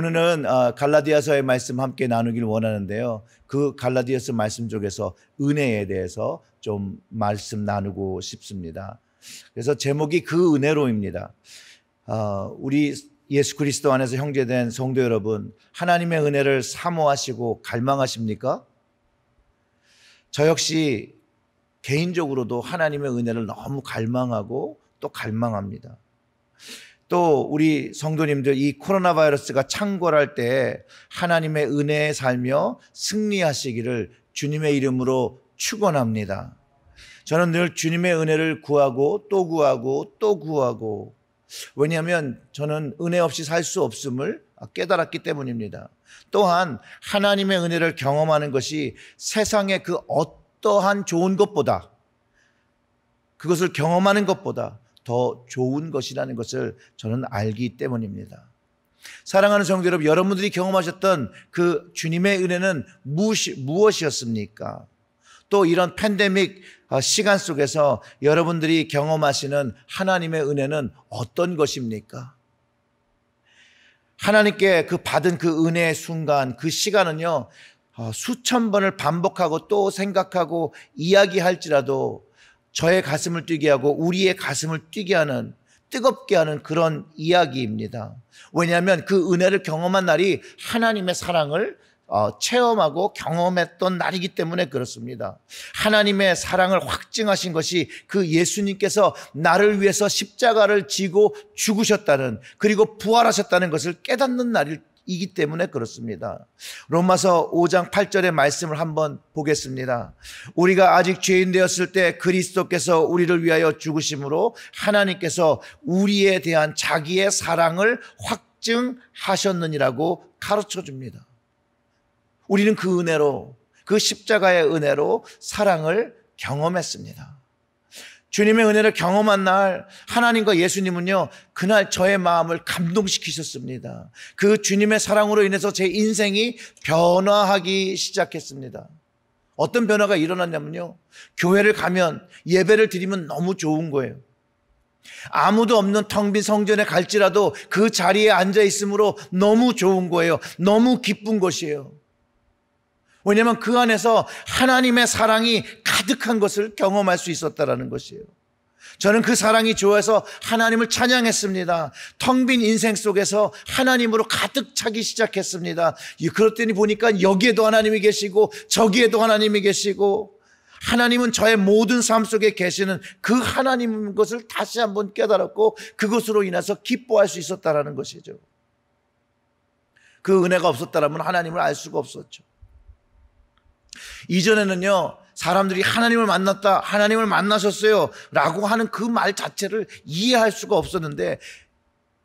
오늘은 어, 갈라디아서의 말씀 함께 나누길 원하는데요. 그 갈라디아서 말씀 쪽에서 은혜에 대해서 좀 말씀 나누고 싶습니다. 그래서 제목이 그 은혜로입니다. 어, 우리 예수 그리스도 안에서 형제된 성도 여러분, 하나님의 은혜를 사모하시고 갈망하십니까? 저 역시 개인적으로도 하나님의 은혜를 너무 갈망하고 또 갈망합니다. 또 우리 성도님들 이 코로나 바이러스가 창궐할 때 하나님의 은혜에 살며 승리하시기를 주님의 이름으로 축원합니다. 저는 늘 주님의 은혜를 구하고 또 구하고 또 구하고 왜냐하면 저는 은혜 없이 살 수 없음을 깨달았기 때문입니다. 또한 하나님의 은혜를 경험하는 것이 세상의 그 어떠한 좋은 것보다 그것을 경험하는 것보다 더 좋은 것이라는 것을 저는 알기 때문입니다. 사랑하는 성도 여러분, 여러분들이 경험하셨던 그 주님의 은혜는 무엇이었습니까? 또 이런 팬데믹 어, 시간 속에서 여러분들이 경험하시는 하나님의 은혜는 어떤 것입니까? 하나님께 그 받은 그 은혜의 순간, 그 시간은요, 어, 수천 번을 반복하고 또 생각하고 이야기할지라도 저의 가슴을 뛰게 하고 우리의 가슴을 뛰게 하는 뜨겁게 하는 그런 이야기입니다. 왜냐하면 그 은혜를 경험한 날이 하나님의 사랑을 어, 체험하고 경험했던 날이기 때문에 그렇습니다. 하나님의 사랑을 확증하신 것이 그 예수님께서 나를 위해서 십자가를 지고 죽으셨다는 그리고 부활하셨다는 것을 깨닫는 날일 이기 때문에 그렇습니다. 로마서 5장 8절의 말씀을 한번 보겠습니다. 우리가 아직 죄인 되었을 때 그리스도께서 우리를 위하여 죽으심으로 하나님께서 우리에 대한 자기의 사랑을 확증하셨느니라고 가르쳐 줍니다. 우리는 그 은혜로 그 십자가의 은혜로 사랑을 경험했습니다. 주님의 은혜를 경험한 날 하나님과 예수님은요 그날 저의 마음을 감동시키셨습니다. 그 주님의 사랑으로 인해서 제 인생이 변화하기 시작했습니다. 어떤 변화가 일어났냐면요 교회를 가면 예배를 드리면 너무 좋은 거예요. 아무도 없는 텅 빈 성전에 갈지라도 그 자리에 앉아 있으므로 너무 좋은 거예요. 너무 기쁜 것이에요. 왜냐하면 그 안에서 하나님의 사랑이 가득한 것을 경험할 수 있었다라는 것이에요. 저는 그 사랑이 좋아서 하나님을 찬양했습니다. 텅 빈 인생 속에서 하나님으로 가득 차기 시작했습니다. 그랬더니 보니까 여기에도 하나님이 계시고 저기에도 하나님이 계시고 하나님은 저의 모든 삶 속에 계시는 그 하나님인 것을 다시 한 번 깨달았고 그것으로 인해서 기뻐할 수 있었다라는 것이죠. 그 은혜가 없었다면 하나님을 알 수가 없었죠. 이전에는요, 사람들이 하나님을 만났다, 하나님을 만나셨어요. 라고 하는 그 말 자체를 이해할 수가 없었는데,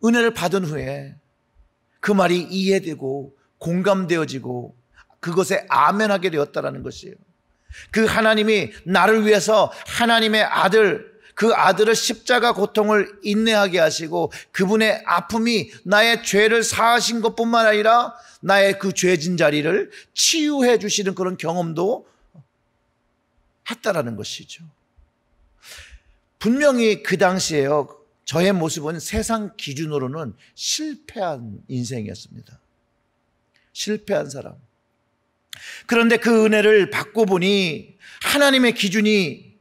은혜를 받은 후에 그 말이 이해되고 공감되어지고 그것에 아멘하게 되었다라는 것이에요. 그 하나님이 나를 위해서 하나님의 아들, 그 아들을 십자가 고통을 인내하게 하시고 그분의 아픔이 나의 죄를 사하신 것뿐만 아니라 나의 그 죄진 자리를 치유해 주시는 그런 경험도 했다라는 것이죠. 분명히 그 당시에요. 저의 모습은 세상 기준으로는 실패한 인생이었습니다. 실패한 사람. 그런데 그 은혜를 받고 보니 하나님의 기준이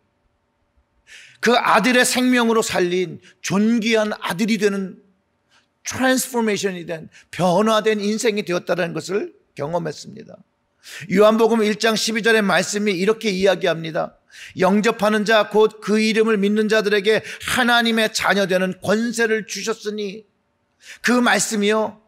그 아들의 생명으로 살린 존귀한 아들이 되는 트랜스포메이션이 된 변화된 인생이 되었다는 것을 경험했습니다. 요한복음 1장 12절의 말씀이 이렇게 이야기합니다. 영접하는 자 곧 그 이름을 믿는 자들에게 하나님의 자녀 되는 권세를 주셨으니 그 말씀이요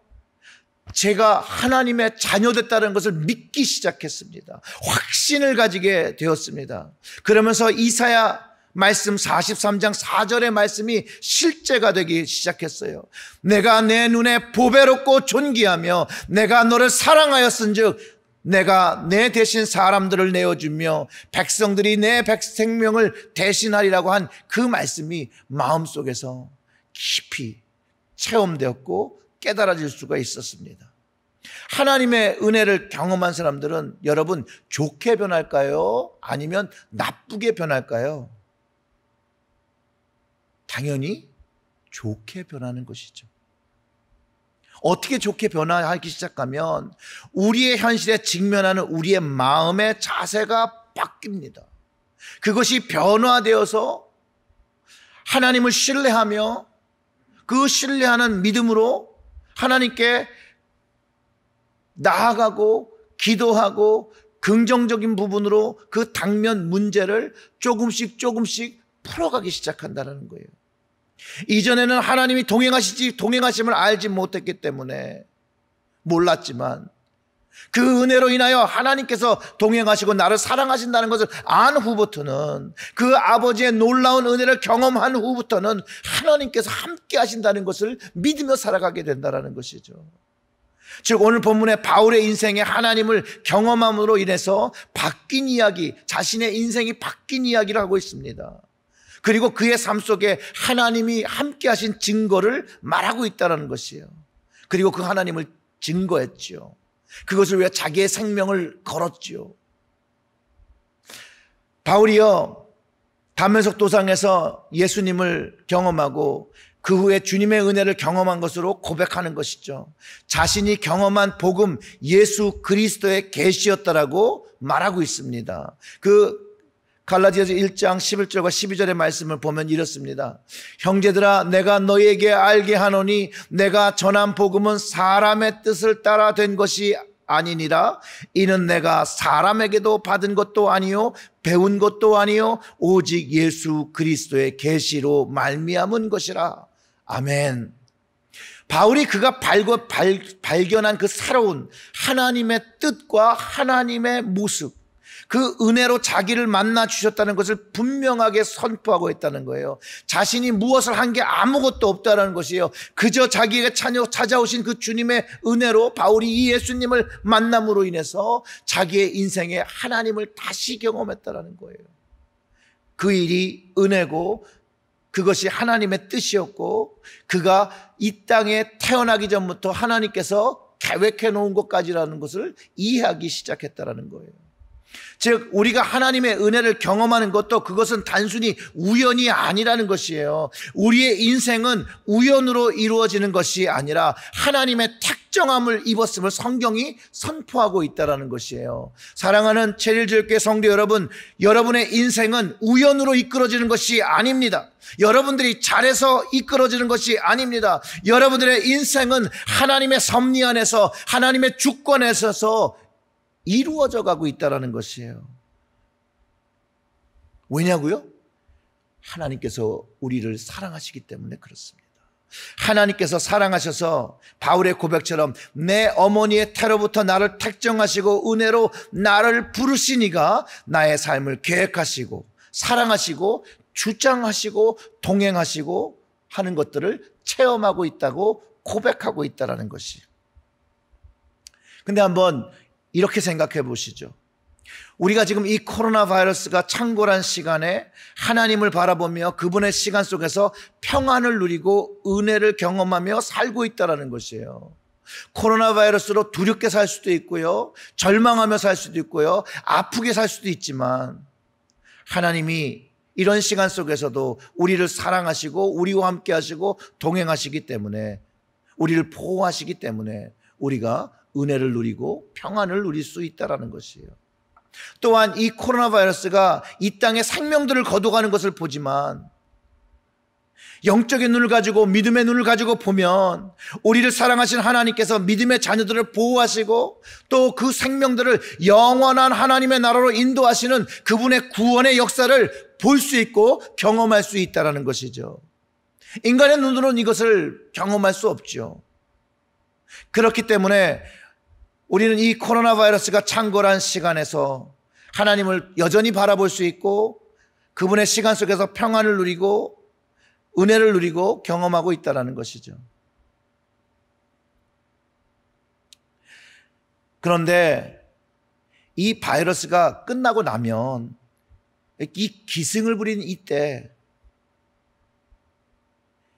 제가 하나님의 자녀 됐다는 것을 믿기 시작했습니다. 확신을 가지게 되었습니다. 그러면서 이사야 말씀 43장 4절의 말씀이 실제가 되기 시작했어요. 내가 내 눈에 보배롭고 존귀하며 내가 너를 사랑하였은즉 내가 내 대신 사람들을 내어주며 백성들이 내 백생명을 대신하리라고 한 그 말씀이 마음속에서 깊이 체험되었고 깨달아질 수가 있었습니다. 하나님의 은혜를 경험한 사람들은 여러분 좋게 변할까요? 아니면 나쁘게 변할까요? 당연히 좋게 변하는 것이죠. 어떻게 좋게 변화하기 시작하면 우리의 현실에 직면하는 우리의 마음의 자세가 바뀝니다. 그것이 변화되어서 하나님을 신뢰하며 그 신뢰하는 믿음으로 하나님께 나아가고 기도하고 긍정적인 부분으로 그 당면 문제를 조금씩 조금씩 풀어가기 시작한다는 거예요. 이전에는 하나님이 동행하시지, 동행하심을 알지 못했기 때문에 몰랐지만 그 은혜로 인하여 하나님께서 동행하시고 나를 사랑하신다는 것을 안 후부터는 그 아버지의 놀라운 은혜를 경험한 후부터는 하나님께서 함께 하신다는 것을 믿으며 살아가게 된다는 것이죠. 즉 오늘 본문의 바울의 인생에 하나님을 경험함으로 인해서 바뀐 이야기, 자신의 인생이 바뀐 이야기를 하고 있습니다. 그리고 그의 삶 속에 하나님이 함께 하신 증거를 말하고 있다는 것이에요. 그리고 그 하나님을 증거했지 그것을 위해 자기의 생명을 걸었지 바울이요. 담면석 도상에서 예수님을 경험하고 그 후에 주님의 은혜를 경험한 것으로 고백하는 것이죠. 자신이 경험한 복음 예수 그리스도의 계시였다라고 말하고 있습니다. 그 갈라디아서 1장 11절과 12절의 말씀을 보면 이렇습니다. 형제들아 내가 너에게 알게 하노니 내가 전한 복음은 사람의 뜻을 따라 된 것이 아니니라 이는 내가 사람에게도 받은 것도 아니요 배운 것도 아니요 오직 예수 그리스도의 계시로 말미암은 것이라. 아멘. 바울이 그가 발견한 그 새로운 하나님의 뜻과 하나님의 모습 그 은혜로 자기를 만나 주셨다는 것을 분명하게 선포하고 있다는 거예요. 자신이 무엇을 한 게 아무것도 없다라는 것이에요. 그저 자기에게 찾아오신 그 주님의 은혜로 바울이 이 예수님을 만남으로 인해서 자기의 인생에 하나님을 다시 경험했다라는 거예요. 그 일이 은혜고 그것이 하나님의 뜻이었고 그가 이 땅에 태어나기 전부터 하나님께서 계획해 놓은 것까지라는 것을 이해하기 시작했다라는 거예요. 즉, 우리가 하나님의 은혜를 경험하는 것도 그것은 단순히 우연이 아니라는 것이에요. 우리의 인생은 우연으로 이루어지는 것이 아니라 하나님의 특정함을 입었음을 성경이 선포하고 있다는 것이에요. 사랑하는 체릴질교 성도 여러분, 여러분의 인생은 우연으로 이끌어지는 것이 아닙니다. 여러분들이 잘해서 이끌어지는 것이 아닙니다. 여러분들의 인생은 하나님의 섭리 안에서 하나님의 주권에서 이루어져 가고 있다라는 것이에요. 왜냐고요? 하나님께서 우리를 사랑하시기 때문에 그렇습니다. 하나님께서 사랑하셔서 바울의 고백처럼 내 어머니의 태로부터 나를 택정하시고 은혜로 나를 부르시니가 나의 삶을 계획하시고 사랑하시고 주장하시고 동행하시고 하는 것들을 체험하고 있다고 고백하고 있다라는 것이. 근데 한번 이렇게 생각해 보시죠. 우리가 지금 이 코로나 바이러스가 창궐한 시간에 하나님을 바라보며 그분의 시간 속에서 평안을 누리고 은혜를 경험하며 살고 있다라는 것이에요. 코로나 바이러스로 두렵게 살 수도 있고요. 절망하며 살 수도 있고요. 아프게 살 수도 있지만 하나님이 이런 시간 속에서도 우리를 사랑하시고 우리와 함께 하시고 동행하시기 때문에 우리를 보호하시기 때문에 우리가 은혜를 누리고 평안을 누릴 수 있다라는 것이에요. 또한 이 코로나 바이러스가 이 땅의 생명들을 거둬가는 것을 보지만 영적인 눈을 가지고 믿음의 눈을 가지고 보면 우리를 사랑하신 하나님께서 믿음의 자녀들을 보호하시고 또 그 생명들을 영원한 하나님의 나라로 인도하시는 그분의 구원의 역사를 볼 수 있고 경험할 수 있다라는 것이죠. 인간의 눈으로는 이것을 경험할 수 없죠. 그렇기 때문에 우리는 이 코로나 바이러스가 창궐한 시간에서 하나님을 여전히 바라볼 수 있고 그분의 시간 속에서 평안을 누리고 은혜를 누리고 경험하고 있다는 것이죠. 그런데 이 바이러스가 끝나고 나면 이 기승을 부린 이때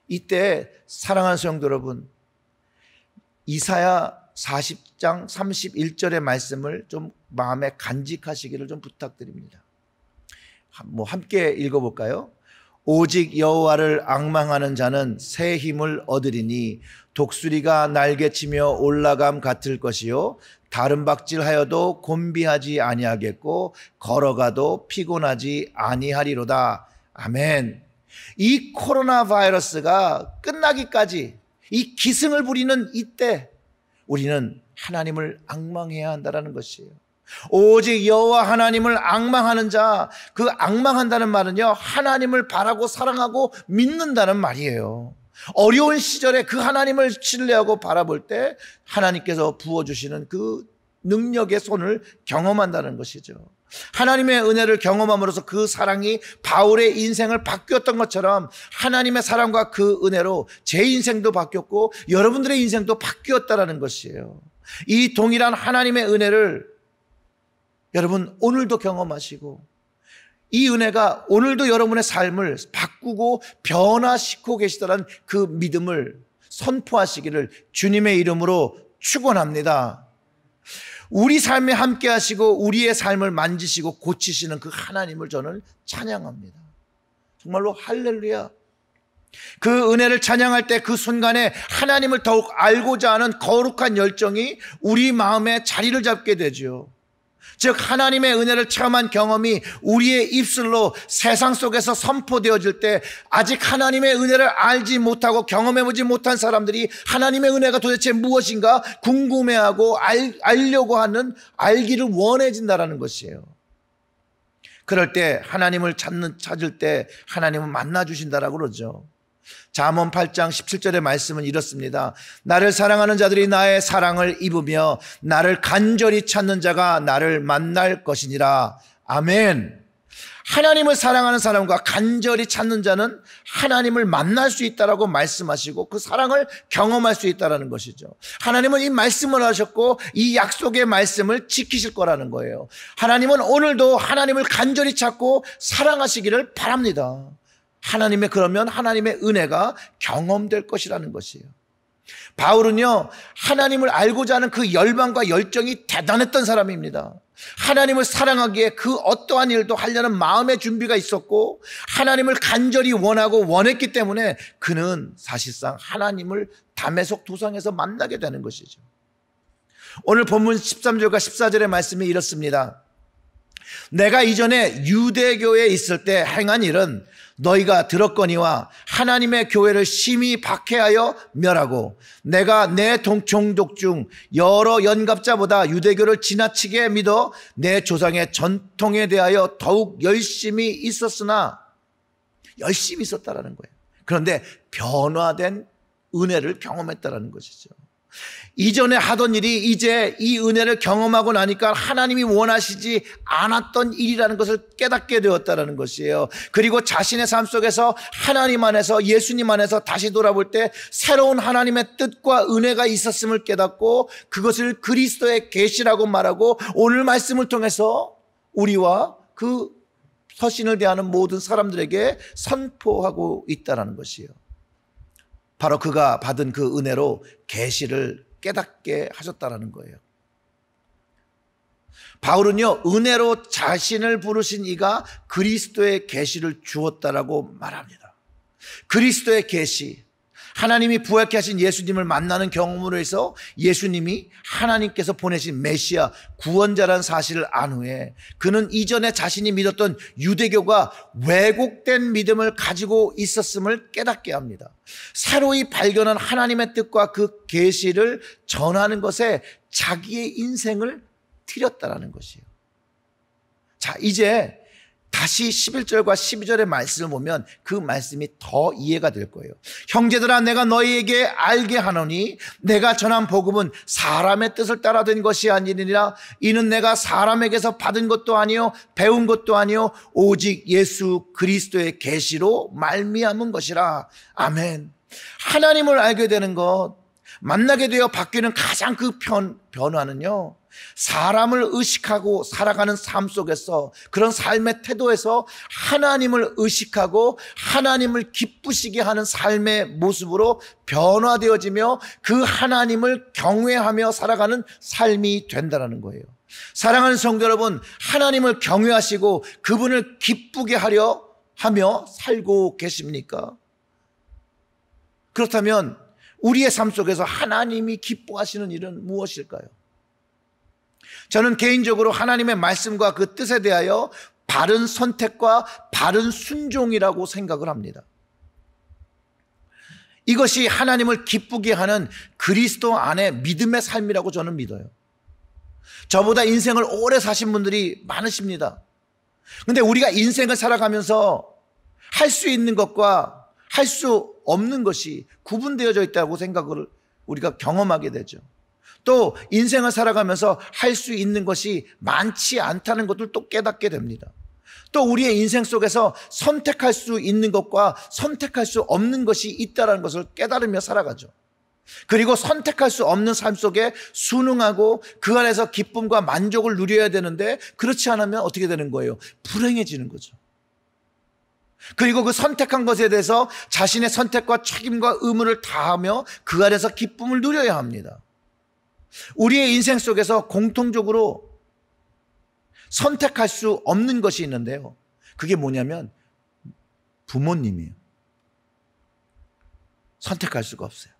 이때 사랑하는 성도 여러분 이사야 40장 31절의 말씀을 좀 마음에 간직하시기를 좀 부탁드립니다. 뭐 함께 읽어 볼까요? 오직 여호와를 악망하는 자는 새 힘을 얻으리니 독수리가 날개치며 올라감 같을 것이요 다른 박질하여도 곤비하지 아니하겠고 걸어가도 피곤하지 아니하리로다. 아멘. 이 코로나 바이러스가 끝나기까지 이 기승을 부리는 이때 우리는 하나님을 악망해야 한다라는 것이에요. 오직 여호와 하나님을 악망하는 자, 그 악망한다는 말은요, 하나님을 바라고 사랑하고 믿는다는 말이에요. 어려운 시절에 그 하나님을 신뢰하고 바라볼 때 하나님께서 부어주시는 그 능력의 손을 경험한다는 것이죠. 하나님의 은혜를 경험함으로써 그 사랑이 바울의 인생을 바뀌었던 것처럼 하나님의 사랑과 그 은혜로 제 인생도 바뀌었고 여러분들의 인생도 바뀌었다라는 것이에요. 이 동일한 하나님의 은혜를 여러분 오늘도 경험하시고 이 은혜가 오늘도 여러분의 삶을 바꾸고 변화시키고 계시다는 그 믿음을 선포하시기를 주님의 이름으로 축원합니다. 우리 삶에 함께 하시고 우리의 삶을 만지시고 고치시는 그 하나님을 저는 찬양합니다. 정말로 할렐루야. 그 은혜를 찬양할 때 그 순간에 하나님을 더욱 알고자 하는 거룩한 열정이 우리 마음에 자리를 잡게 되지요. 즉 하나님의 은혜를 체험한 경험이 우리의 입술로 세상 속에서 선포되어질 때 아직 하나님의 은혜를 알지 못하고 경험해보지 못한 사람들이 하나님의 은혜가 도대체 무엇인가 궁금해하고 알, 알려고 하는 알기를 원해진다라는 것이에요. 그럴 때 하나님을 찾는 찾을 때 하나님은 만나 주신다라고 그러죠. 잠언 8장 17절의 말씀은 이렇습니다. 나를 사랑하는 자들이 나의 사랑을 입으며 나를 간절히 찾는 자가 나를 만날 것이니라. 아멘. 하나님을 사랑하는 사람과 간절히 찾는 자는 하나님을 만날 수 있다라고 말씀하시고 그 사랑을 경험할 수 있다라는 것이죠. 하나님은 이 말씀을 하셨고 이 약속의 말씀을 지키실 거라는 거예요. 하나님은 오늘도 하나님을 간절히 찾고 사랑하시기를 바랍니다. 하나님의 그러면 하나님의 은혜가 경험될 것이라는 것이에요. 바울은요, 하나님을 알고자 하는 그 열망과 열정이 대단했던 사람입니다. 하나님을 사랑하기에 그 어떠한 일도 하려는 마음의 준비가 있었고, 하나님을 간절히 원하고 원했기 때문에 그는 사실상 하나님을 담에속 도상에서 만나게 되는 것이죠. 오늘 본문 13절과 14절의 말씀이 이렇습니다. 내가 이전에 유대교에 있을 때 행한 일은 너희가 들었거니와 하나님의 교회를 심히 박해하여 멸하고 내가 내 동종족 중 여러 연갑자보다 유대교를 지나치게 믿어 내 조상의 전통에 대하여 더욱 열심히 있었으나 열심히 있었다라는 거예요. 그런데 변화된 은혜를 경험했다라는 것이죠. 이전에 하던 일이 이제 이 은혜를 경험하고 나니까 하나님이 원하시지 않았던 일이라는 것을 깨닫게 되었다는 것이에요. 그리고 자신의 삶 속에서 하나님 안에서 예수님 안에서 다시 돌아볼 때 새로운 하나님의 뜻과 은혜가 있었음을 깨닫고 그것을 그리스도의 계시라고 말하고 오늘 말씀을 통해서 우리와 그 서신을 대하는 모든 사람들에게 선포하고 있다는 것이에요. 바로 그가 받은 그 은혜로 계시를 깨닫게 하셨다라는 거예요. 바울은요 은혜로 자신을 부르신 이가 그리스도의 계시를 주었다라고 말합니다. 그리스도의 계시 하나님이 부활케 하신 예수님을 만나는 경험으로 해서 예수님이 하나님께서 보내신 메시아 구원자라는 사실을 안 후에 그는 이전에 자신이 믿었던 유대교가 왜곡된 믿음을 가지고 있었음을 깨닫게 합니다. 새로이 발견한 하나님의 뜻과 그 계시를 전하는 것에 자기의 인생을 틀렸다라는 것이에요. 자, 이제 다시 11절과 12절의 말씀을 보면 그 말씀이 더 이해가 될 거예요. 형제들아 내가 너희에게 알게 하노니 내가 전한 복음은 사람의 뜻을 따라 된 것이 아니니라 이는 내가 사람에게서 받은 것도 아니요 배운 것도 아니요 오직 예수 그리스도의 계시로 말미암은 것이라. 아멘. 하나님을 알게 되는 것 만나게 되어 바뀌는 가장 그 변, 변화는요. 사람을 의식하고 살아가는 삶 속에서 그런 삶의 태도에서 하나님을 의식하고 하나님을 기쁘시게 하는 삶의 모습으로 변화되어지며 그 하나님을 경외하며 살아가는 삶이 된다는 거예요. 사랑하는 성도 여러분, 하나님을 경외하시고 그분을 기쁘게 하려 하며 살고 계십니까? 그렇다면 우리의 삶 속에서 하나님이 기뻐하시는 일은 무엇일까요? 저는 개인적으로 하나님의 말씀과 그 뜻에 대하여 바른 선택과 바른 순종이라고 생각을 합니다. 이것이 하나님을 기쁘게 하는 그리스도 안에 믿음의 삶이라고 저는 믿어요. 저보다 인생을 오래 사신 분들이 많으십니다. 근데 우리가 인생을 살아가면서 할 수 있는 것과 할 수 없는 것이 구분되어져 있다고 생각을 우리가 경험하게 되죠. 또 인생을 살아가면서 할 수 있는 것이 많지 않다는 것을 또 깨닫게 됩니다. 또 우리의 인생 속에서 선택할 수 있는 것과 선택할 수 없는 것이 있다라는 것을 깨달으며 살아가죠. 그리고 선택할 수 없는 삶 속에 순응하고 그 안에서 기쁨과 만족을 누려야 되는데 그렇지 않으면 어떻게 되는 거예요? 불행해지는 거죠. 그리고 그 선택한 것에 대해서 자신의 선택과 책임과 의무를 다하며 그 안에서 기쁨을 누려야 합니다. 우리의 인생 속에서 공통적으로 선택할 수 없는 것이 있는데요. 그게 뭐냐면 부모님이에요. 선택할 수가 없어요.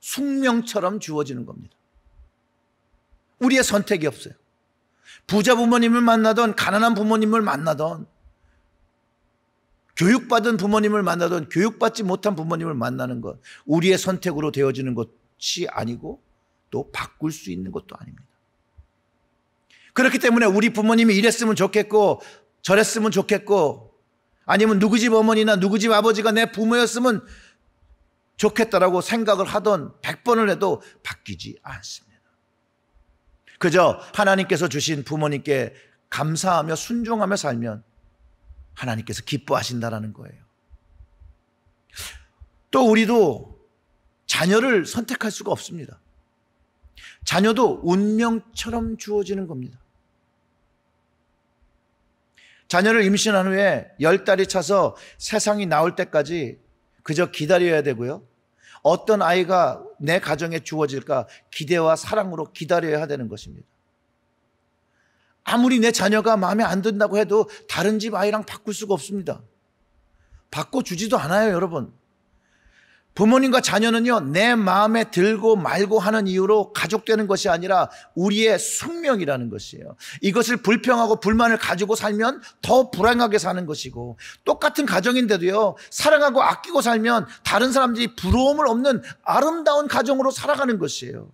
숙명처럼 주어지는 겁니다. 우리의 선택이 없어요. 부자 부모님을 만나던 가난한 부모님을 만나던 교육받은 부모님을 만나던 교육받지 못한 부모님을 만나는 것 우리의 선택으로 되어지는 것이 아니고 또 바꿀 수 있는 것도 아닙니다. 그렇기 때문에 우리 부모님이 이랬으면 좋겠고 저랬으면 좋겠고 아니면 누구 집 어머니나 누구 집 아버지가 내 부모였으면 좋겠다라고 생각을 하던 100번을 해도 바뀌지 않습니다. 그저 하나님께서 주신 부모님께 감사하며 순종하며 살면 하나님께서 기뻐하신다라는 거예요. 또 우리도 자녀를 선택할 수가 없습니다. 자녀도 운명처럼 주어지는 겁니다. 자녀를 임신한 후에 열 달이 차서 세상이 나올 때까지 그저 기다려야 되고요. 어떤 아이가 내 가정에 주어질까 기대와 사랑으로 기다려야 되는 것입니다. 아무리 내 자녀가 마음에 안 든다고 해도 다른 집 아이랑 바꿀 수가 없습니다. 바꿔주지도 않아요, 여러분. 부모님과 자녀는요, 내 마음에 들고 말고 하는 이유로 가족되는 것이 아니라 우리의 숙명이라는 것이에요. 이것을 불평하고 불만을 가지고 살면 더 불행하게 사는 것이고, 똑같은 가정인데도요, 사랑하고 아끼고 살면 다른 사람들이 부러움을 없는 아름다운 가정으로 살아가는 것이에요.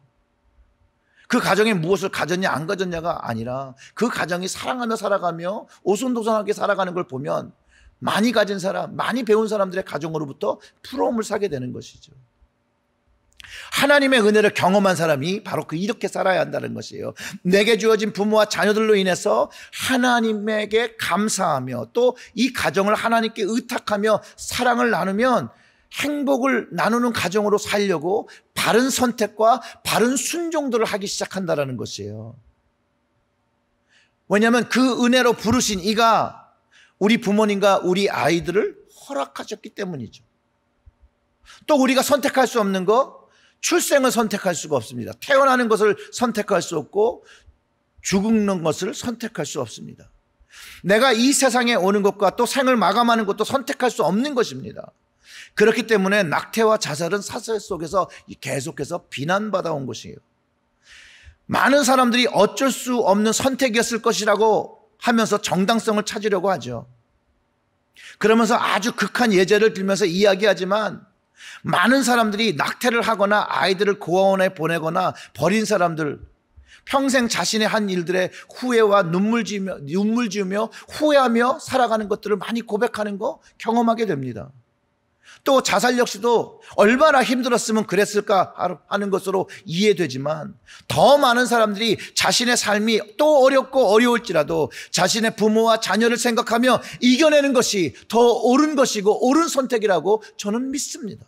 그 가정에 무엇을 가졌냐, 안 가졌냐가 아니라 그 가정이 사랑하며 살아가며 오순도순하게 살아가는 걸 보면 많이 가진 사람, 많이 배운 사람들의 가정으로부터 부러움을 사게 되는 것이죠. 하나님의 은혜를 경험한 사람이 바로 그 이렇게 살아야 한다는 것이에요. 내게 주어진 부모와 자녀들로 인해서 하나님에게 감사하며 또 이 가정을 하나님께 의탁하며 사랑을 나누면 행복을 나누는 가정으로 살려고 바른 선택과 바른 순종들을 하기 시작한다라는 것이에요. 왜냐하면 그 은혜로 부르신 이가 우리 부모님과 우리 아이들을 허락하셨기 때문이죠. 또 우리가 선택할 수 없는 거, 출생을 선택할 수가 없습니다. 태어나는 것을 선택할 수 없고 죽는 것을 선택할 수 없습니다. 내가 이 세상에 오는 것과 또 생을 마감하는 것도 선택할 수 없는 것입니다. 그렇기 때문에 낙태와 자살은 사설 속에서 계속해서 비난받아온 것이에요. 많은 사람들이 어쩔 수 없는 선택이었을 것이라고 하면서 정당성을 찾으려고 하죠. 그러면서 아주 극한 예제를 들면서 이야기하지만 많은 사람들이 낙태를 하거나 아이들을 고아원에 보내거나 버린 사람들 평생 자신의 한 일들의 후회와 눈물 지으며, 눈물 지으며 후회하며 살아가는 것들을 많이 고백하는 거 경험하게 됩니다. 또 자살 역시도 얼마나 힘들었으면 그랬을까 하는 것으로 이해되지만 더 많은 사람들이 자신의 삶이 또 어렵고 어려울지라도 자신의 부모와 자녀를 생각하며 이겨내는 것이 더 옳은 것이고 옳은 선택이라고 저는 믿습니다.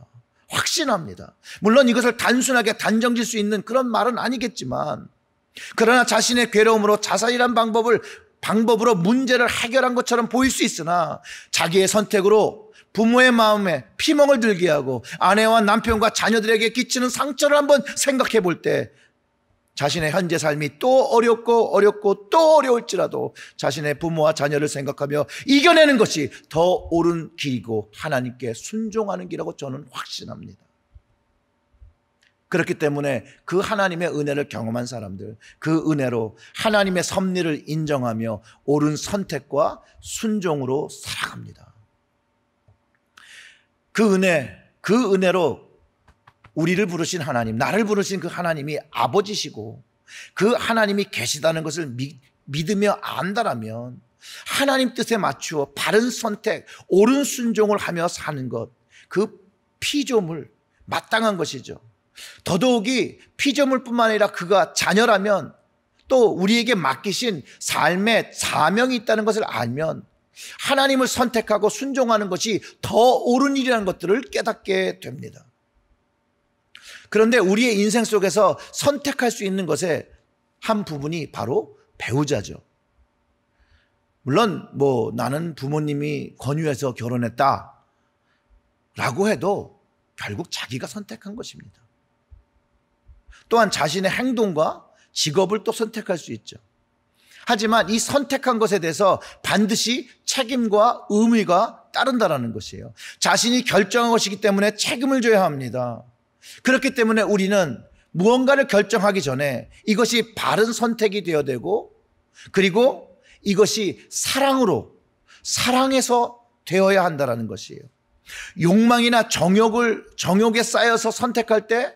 확신합니다. 물론 이것을 단순하게 단정질 수 있는 그런 말은 아니겠지만 그러나 자신의 괴로움으로 자살이란 방법을 방법으로 문제를 해결한 것처럼 보일 수 있으나 자기의 선택으로 부모의 마음에 피멍을 들게 하고 아내와 남편과 자녀들에게 끼치는 상처를 한번 생각해 볼 때 자신의 현재 삶이 또 어렵고 어렵고 또 어려울지라도 자신의 부모와 자녀를 생각하며 이겨내는 것이 더 옳은 길이고 하나님께 순종하는 길이라고 저는 확신합니다. 그렇기 때문에 그 하나님의 은혜를 경험한 사람들, 그 은혜로 하나님의 섭리를 인정하며 옳은 선택과 순종으로 살아갑니다. 그 은혜, 그 은혜로 우리를 부르신 하나님, 나를 부르신 그 하나님이 아버지시고 그 하나님이 계시다는 것을 믿, 믿으며 안다라면 하나님 뜻에 맞추어 바른 선택, 옳은 순종을 하며 사는 것, 그 피조물, 마땅한 것이죠. 더더욱이 피조물 뿐만 아니라 그가 자녀라면 또 우리에게 맡기신 삶의 사명이 있다는 것을 알면 하나님을 선택하고 순종하는 것이 더 옳은 일이라는 것들을 깨닫게 됩니다. 그런데 우리의 인생 속에서 선택할 수 있는 것의 한 부분이 바로 배우자죠. 물론 뭐 나는 부모님이 권유해서 결혼했다 라고 해도 결국 자기가 선택한 것입니다. 또한 자신의 행동과 직업을 또 선택할 수 있죠. 하지만 이 선택한 것에 대해서 반드시 책임과 의미가 따른다라는 것이에요. 자신이 결정한 것이기 때문에 책임을 져야 합니다. 그렇기 때문에 우리는 무언가를 결정하기 전에 이것이 바른 선택이 되어야 되고 그리고 이것이 사랑으로 사랑에서 되어야 한다라는 것이에요. 욕망이나 정욕을 정욕에 쌓여서 선택할 때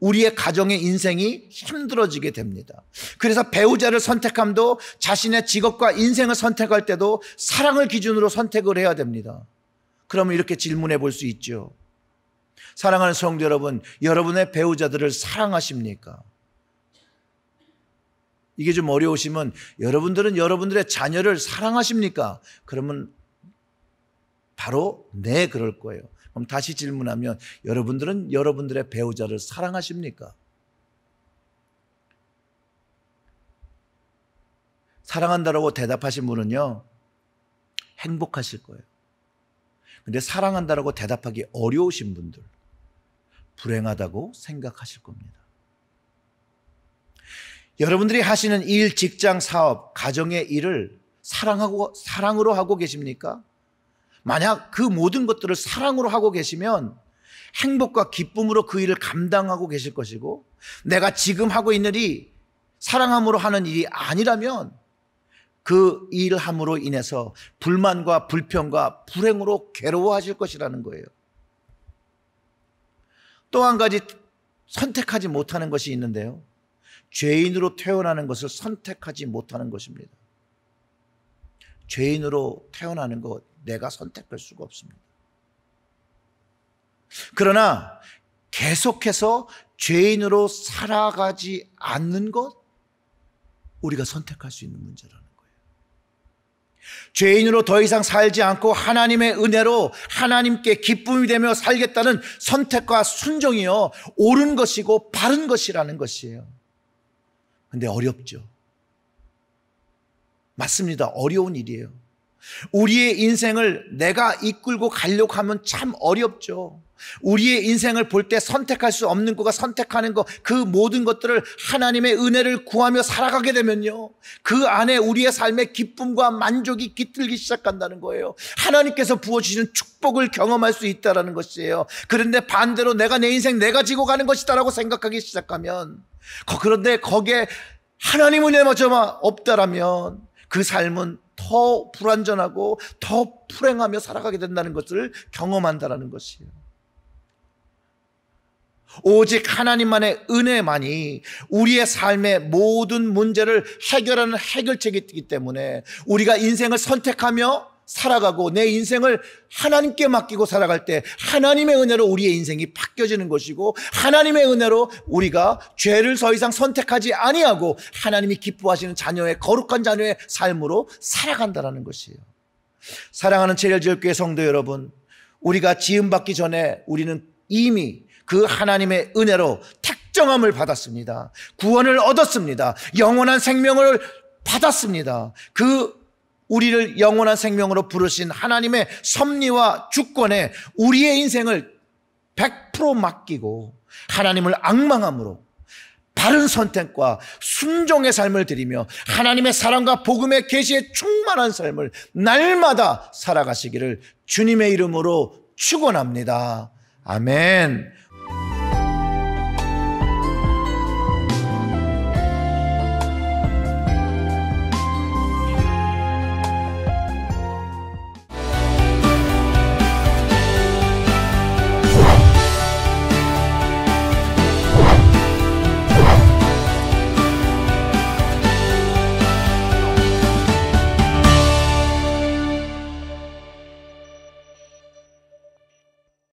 우리의 가정의 인생이 힘들어지게 됩니다. 그래서 배우자를 선택함도 자신의 직업과 인생을 선택할 때도 사랑을 기준으로 선택을 해야 됩니다. 그러면 이렇게 질문해 볼 수 있죠. 사랑하는 성도 여러분, 여러분의 배우자들을 사랑하십니까? 이게 좀 어려우시면 여러분들은 여러분들의 자녀를 사랑하십니까? 그러면 바로 네 그럴 거예요. 그럼 다시 질문하면 여러분들은 여러분들의 배우자를 사랑하십니까? 사랑한다라고 대답하신 분은요, 행복하실 거예요. 근데 사랑한다라고 대답하기 어려우신 분들, 불행하다고 생각하실 겁니다. 여러분들이 하시는 일, 직장, 사업, 가정의 일을 사랑하고, 사랑으로 하고 계십니까? 만약 그 모든 것들을 사랑으로 하고 계시면 행복과 기쁨으로 그 일을 감당하고 계실 것이고 내가 지금 하고 있는 일이 사랑함으로 하는 일이 아니라면 그 일함으로 인해서 불만과 불평과 불행으로 괴로워하실 것이라는 거예요. 또 한 가지 선택하지 못하는 것이 있는데요. 죄인으로 태어나는 것을 선택하지 못하는 것입니다. 죄인으로 태어나는 것, 내가 선택할 수가 없습니다. 그러나 계속해서 죄인으로 살아가지 않는 것, 우리가 선택할 수 있는 문제라는 거예요. 죄인으로 더 이상 살지 않고 하나님의 은혜로 하나님께 기쁨이 되며 살겠다는 선택과 순종이요. 옳은 것이고 바른 것이라는 것이에요. 근데 어렵죠. 맞습니다. 어려운 일이에요. 우리의 인생을 내가 이끌고 가려고 하면 참 어렵죠. 우리의 인생을 볼 때 선택할 수 없는 거가 선택하는 거, 그 모든 것들을 하나님의 은혜를 구하며 살아가게 되면요. 그 안에 우리의 삶의 기쁨과 만족이 깃들기 시작한다는 거예요. 하나님께서 부어주시는 축복을 경험할 수 있다는 것이에요. 그런데 반대로 내가 내 인생 내가 지고 가는 것이다라고 생각하기 시작하면, 그런데 거기에 하나님 은혜마저 없다라면 그 삶은 더 불완전하고 더 불행하며 살아가게 된다는 것을 경험한다는 라 것이에요. 오직 하나님만의 은혜만이 우리의 삶의 모든 문제를 해결하는 해결책이기 때문에 우리가 인생을 선택하며 살아가고 내 인생을 하나님께 맡기고 살아갈 때 하나님의 은혜로 우리의 인생이 바뀌어지는 것이고 하나님의 은혜로 우리가 죄를 더 이상 선택하지 아니하고 하나님이 기뻐하시는 자녀의 거룩한 자녀의 삶으로 살아간다라는 것이에요. 사랑하는 체일지역교회 성도 여러분, 우리가 지음받기 전에 우리는 이미 그 하나님의 은혜로 택정함을 받았습니다. 구원을 얻었습니다. 영원한 생명을 받았습니다. 그 우리를 영원한 생명으로 부르신 하나님의 섭리와 주권에 우리의 인생을 100% 맡기고 하나님을 악망함으로 바른 선택과 순종의 삶을 드리며 하나님의 사랑과 복음의 계시에 충만한 삶을 날마다 살아가시기를 주님의 이름으로 축원합니다. 아멘.